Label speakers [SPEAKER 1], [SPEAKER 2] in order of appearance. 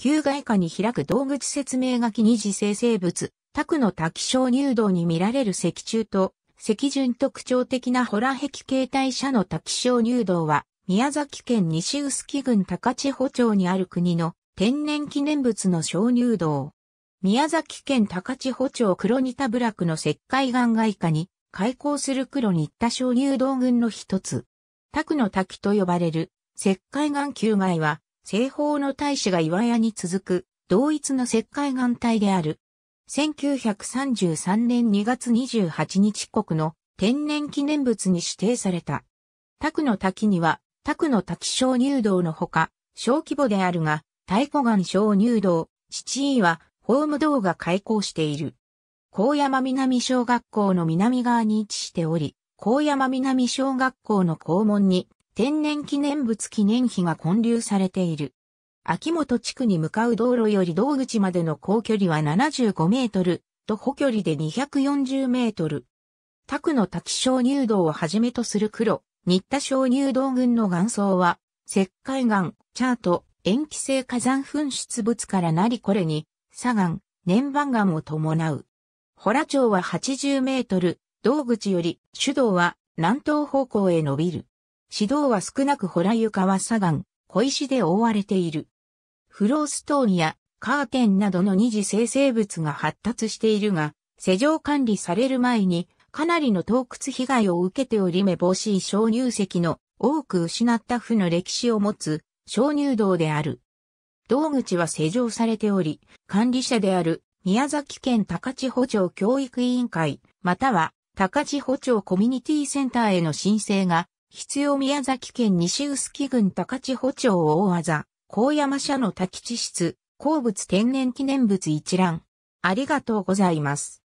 [SPEAKER 1] 旧外科に開く動物説明書き二次生成物、タクの多気小乳道に見られる石柱と、石順特徴的なホラ壁形態車の多気小乳道は、宮崎県西臼杵郡高千穂町にある国の天然記念物の小乳道。宮崎県高千穂町黒仁田部落の石灰岩外科に開口する黒にった小乳道群の一つ。タクの滝と呼ばれる石灰岩球外は西方の大使が岩屋に続く、同一の石灰岩帯である。1933年2月28日国の天然記念物に指定された。拓の滝には、拓の滝小入道のほか、小規模であるが、太鼓岩小入道、父位は、ホーム道が開校している。高山南小学校の南側に位置しており、高山南小学校の校門に、天然記念物記念碑が建立されている。秋元地区に向かう道路より道口までの高距離は75メートル、徒歩距離で240メートル。宅の滝昇乳道をはじめとする黒、新田昇乳道群の岩層は、石灰岩、チャート、塩基性火山噴出物からなりこれに、砂岩、粘板岩を伴う。ホラ町は80メートル、道口より、主道は南東方向へ伸びる。指導は少なくほら床は砂岩、小石で覆われている。フローストーンやカーテンなどの二次生成物が発達しているが、施錠管理される前にかなりの洞窟被害を受けており目防止鍾乳石の多く失った負の歴史を持つ鍾乳洞である。道口は施錠されており、管理者である宮崎県高千穂町教育委員会、または高千穂町コミュニティセンターへの申請が必要宮崎県西臼杵郡高千穂町大技、高山社の滝地質、鉱物天然記念物一覧。ありがとうございます。